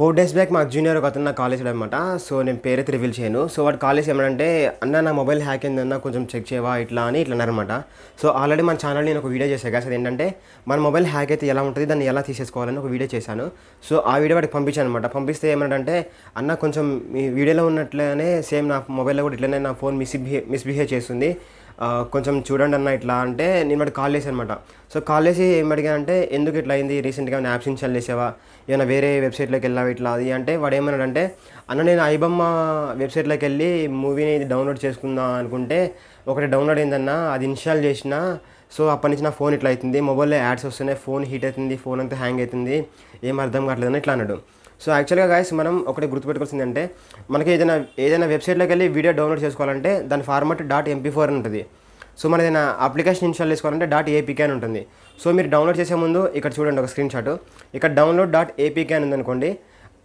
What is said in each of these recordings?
four days back మా junior ఒక అతను నా కాలేజ్ అనమాట సో నేను పేరైతే రివీల్ చేయను సో వాడు కాలేజ్ ఏమంటే అన్న నా మొబైల్ హ్యాక్ అయిందన్న కొంచెం చెక్ చేయవా ఇట్లా అని ఇట్లా అన్నారనమాట సో ఆల్రెడీ మన ఛానల్ నేను ఒక వీడియో చేశాను కదా ఏంటంటే మన మొబైల్ హ్యాక్ అయితే ఎలా ఉంటుంది దాన్ని ఎలా తీసేసుకోవాలని ఒక వీడియో చేశాను సో ఆ వీడియో వాడికి పంపించాను అనమాట పంపిస్తే ఏమంటే అన్న కొంచెం మీ వీడియోలో ఉన్నట్లనే సేమ్ నా మొబైల్లో కూడా ఇట్లనే నా ఫోన్ మిస్బిహే మిస్బిహేవ్ చేస్తుంది కొంచెం చూడండి అన్న ఇట్లా అంటే నేను వాడు కాల్ చేశాను అనమాట సో కాల్ చేసి ఏం అంటే ఎందుకు ఇట్లా అయింది రీసెంట్గా ఏమైనా యాప్స్ ఇన్స్టాల్ చేసావా ఏమైనా వేరే వెబ్సైట్లోకి వెళ్ళావా ఇట్లా అది అంటే వాడు అంటే అన్న నేను ఐబమ్మ వెబ్సైట్లోకి వెళ్ళి మూవీని డౌన్లోడ్ చేసుకుందాం అనుకుంటే ఒకటి డౌన్లోడ్ అయిందన్న అది ఇన్స్టాల్ చేసిన సో అప్పటి నుంచి నా ఫోన్ ఇట్లా అవుతుంది మొబైల్లో యాడ్స్ వస్తున్నాయి ఫోన్ హీట్ అవుతుంది ఫోన్ అంతా హ్యాంగ్ అవుతుంది ఏం అర్థం కావట్లేదని ఇట్లా అన్నాడు సో యాక్చువల్గా గాయస్ మనం ఒకటి గుర్తుపెట్టుకోవాల్సింది అంటే మనకి ఏదైనా ఏదైనా వెబ్సైట్లోకి వెళ్ళి వీడియో డౌన్లోడ్ చేసుకోవాలంటే దాని ఫార్మాట్ డాట్ ఎంపీ ఫోర్ ఉంటుంది సో మన ఏదైనా అప్లికేషన్ ఇన్స్టాల్ చేసుకోవాలంటే డాట్ ఏపీకే అని ఉంటుంది సో మీరు డౌన్లోడ్ చేసే ముందు ఇక్కడ చూడండి ఒక స్క్రీన్ షాట్ ఇక్కడ డౌన్లోడ్ డాట్ ఏపీకే అని ఉందనుకోండి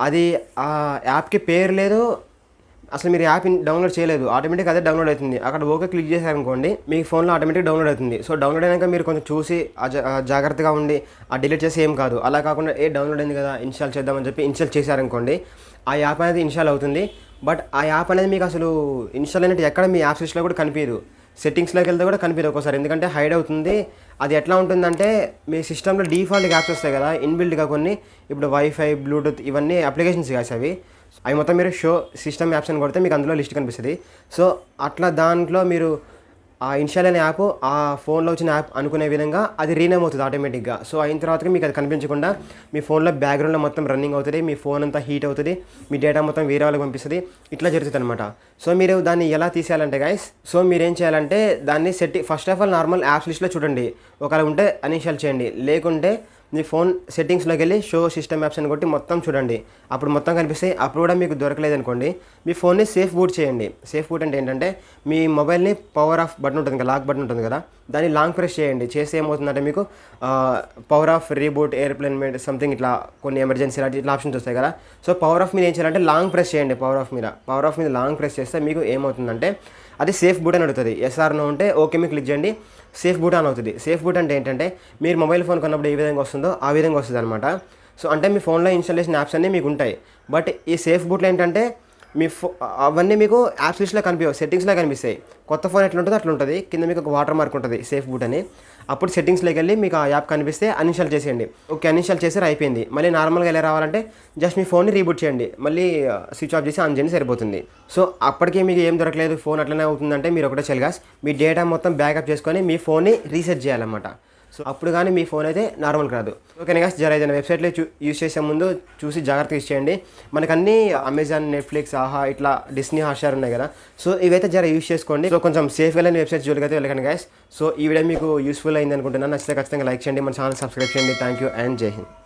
అది ఆ యాప్కి పేరు లేదు అసలు మీరు యాప్ డౌన్లోడ్ చేయలేదు ఆటోమేటిక్ అదే డౌన్లోడ్ అవుతుంది అక్కడ ఓకే క్లిక్ చేశారనుకోండి మీ ఫోన్లో ఆటోమేటిక్ డౌన్లోడ్ అవుతుంది సో డౌన్లోడ్ అయినాక మీరు కొంచెం చూసి జాగ్రత్తగా ఉండి ఆ డిలీట్ చేసి ఏం కాదు అలా కాకుండా ఏ డౌన్లోడ్ అయింది కదా ఇన్స్టాల్ చేద్దామని చెప్పి ఇన్స్టాల్ చేశారనుకోండి ఆ యాప్ అనేది ఇన్స్టాల్ అవుతుంది బట్ ఆ యాప్ అనేది మీకు అసలు ఇన్స్టాల్ అయినట్టు ఎక్కడ మీ యాప్ స్విచ్లో కూడా కనిపించదు సెట్టింగ్స్లోకి వెళ్తే కూడా కనిపించదు ఒకసారి ఎందుకంటే హైడ్ అవుతుంది అది ఎట్లా ఉంటుందంటే మీ సిస్టంలో డీఫాల్ట్ యాప్స్ వస్తాయి కదా ఇన్బిల్డ్గా కొన్ని ఇప్పుడు వైఫై బ్లూటూత్ ఇవన్నీ అప్లికేషన్స్ కాసేవి అవి మొత్తం మీరు షో సిస్టమ్ యాప్స్ అని కొడితే మీకు అందులో లిస్ట్ కనిపిస్తుంది సో అట్లా దాంట్లో మీరు ఆ ఇన్షియల్ అనే యాప్ ఆ ఫోన్లో వచ్చిన యాప్ అనుకునే విధంగా అది రీనేమ్ అవుతుంది ఆటోమేటిక్గా సో అయిన తర్వాత మీకు అది కనిపించకుండా మీ ఫోన్లో బ్యాక్గ్రౌండ్లో మొత్తం రన్నింగ్ అవుతుంది మీ ఫోన్ అంతా హీట్ అవుతుంది మీ డేటా మొత్తం వేరే వాళ్ళకి పంపిస్తుంది ఇట్లా జరుగుతుంది అనమాట సో మీరు దాన్ని ఎలా తీసేయాలంటే గాయస్ సో మీరు ఏం చేయాలంటే దాన్ని set first of all normal apps లిస్ట్లో చూడండి ఒకవేళ ఉంటే అన్ఇన్స్టాల్ చేయండి లేకుంటే మీ ఫోన్ సెట్టింగ్స్లోకి వెళ్ళి షో సిస్టమ్ యాప్స్ అని కొట్టి మొత్తం చూడండి అప్పుడు మొత్తం కనిపిస్తాయి అప్పుడు కూడా మీకు దొరకలేదు అనుకోండి మీ ఫోన్ని సేఫ్ బూట్ చేయండి సేఫ్ బూట్ అంటే ఏంటంటే మీ మొబైల్ని పవర్ ఆఫ్ బటన్ ఉంటుంది కదా లాక్ బటన్ ఉంటుంది కదా దాన్ని లాంగ్ ప్రెస్ చేయండి చేస్తే ఏమవుతుందంటే మీకు పవర్ ఆఫ్ రీబూట్ ఎయిర్ప్లేన్ మీద సంథింగ్ ఇట్లా కొన్ని ఎమర్జెన్సీ లాంటి ఇట్లా ఆప్షన్స్ వస్తాయి కదా సో పవర్ ఆఫ్ మీద ఏం చేయాలంటే లాంగ్ ప్రెస్ చేయండి పవర్ ఆఫ్ మీద పవర్ ఆఫ్ మీద లాంగ్ ప్రెస్ చేస్తే మీకు ఏమవుతుందంటే అది సేఫ్ బూట్ అని అడుగుతుంది ఎస్ఆర్నో ఉంటే ఓకే మీకు క్లిక్ చేయండి సేఫ్ బూట్ అని అవుతుంది సేఫ్ బూట్ అంటే ఏంటంటే మీరు మొబైల్ ఫోన్ కొన్నప్పుడు ఏ విధంగా వస్తుందో ఉందో ఆ విధంగా వస్తుంది అనమాట సో అంటే మీ ఫోన్లో ఇన్స్టాలేషన్ యాప్స్ అన్నీ మీకు ఉంటాయి బట్ ఈ సేఫ్ బూట్లు ఏంటంటే మీ ఫో అవన్నీ మీకు యాప్స్ లిస్ట్లో కనిపి సెట్టింగ్స్లో కనిపిస్తాయి కొత్త ఫోన్ ఎట్లా ఉంటుందో అట్లా ఉంటుంది కింద మీకు ఒక వాటర్ మార్క్ ఉంటుంది సేఫ్ బూట్ అని అప్పుడు సెట్టింగ్స్లోకి వెళ్ళి మీకు ఆ యాప్ కనిపిస్తే అన్ఇన్స్టాల్ చేసేయండి ఓకే అన్ఇన్స్టాల్ చేసారు అయిపోయింది మళ్ళీ నార్మల్గా ఎలా రావాలంటే జస్ట్ మీ ఫోన్ని రీబూట్ చేయండి మళ్ళీ స్విచ్ ఆఫ్ చేసి ఆన్ చేయండి సరిపోతుంది సో అప్పటికే మీకు ఏం దొరకలేదు ఫోన్ అట్లనే అవుతుందంటే మీరు ఒకటే చెల్గాస్ మీ డేటా మొత్తం బ్యాకప్ చేసుకొని మీ ఫోన్ని రీసెట్ చేయాలన్నమాట సో అప్పుడు కానీ మీ ఫోన్ అయితే నార్మల్ రాదు ఓకే గా జర ఏదైనా వెబ్సైట్లో చూ యూస్ చేసే ముందు చూసి జాగ్రత్త యూస్ చేయండి మనకన్నీ అమెజాన్ నెట్ఫ్లిక్స్ ఆహా ఇట్లా డిస్నీ హాషార్ ఉన్నాయి కదా సో ఇవైతే జర యూస్ చేసుకోండి సో కొంచెం సేఫ్గా లేని వెబ్సైట్ జోలికి అయితే వెళ్ళకండి గాయస్ సో ఈ వీడియో మీకు యూస్ఫుల్ అయింది అనుకుంటున్నాను నచ్చితే ఖచ్చితంగా లైక్ చేయండి మన ఛానల్ సబ్స్క్రైబ్ చేయండి థ్యాంక్ యూ అండ్ జై హింద్